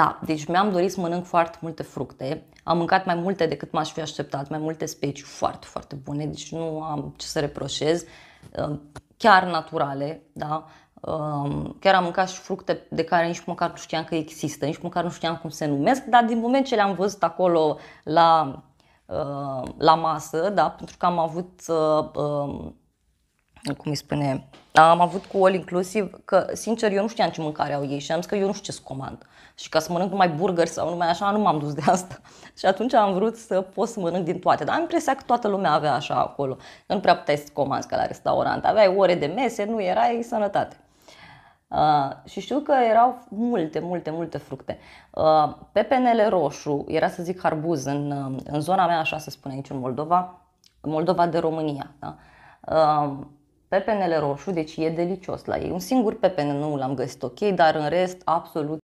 Da, deci mi-am dorit să mănânc foarte multe fructe. Am mâncat mai multe decât m-aș fi așteptat, mai multe specii foarte, foarte bune, deci nu am ce să reproșez. Ehm, chiar naturale, da? Ehm, chiar am mâncat și fructe de care nici măcar nu știam că există, nici măcar nu știam cum se numesc, dar din moment ce le-am văzut acolo la, ehm, la masă, da? pentru că am avut cum îi spune, am avut cu all inclusiv că, sincer, eu nu știam ce mâncare au ei și am zis că eu nu știu ce să comand. Și ca să mănânc numai burger sau numai așa, nu m-am dus de asta. Și atunci am vrut să pot să mănânc din toate. Dar am impresia că toată lumea avea așa acolo. Nu prea puteai să comanzi ca la restaurant. Aveai ore de mese, nu erai sănătate. Uh, și știu că erau multe, multe, multe fructe. Uh, pepenele roșu, era să zic harbuz, în, uh, în zona mea, așa se spune aici în Moldova, Moldova de România. Da? Uh, Pepenele roșu, deci e delicios la ei. Un singur pepene nu l-am găsit ok, dar în rest absolut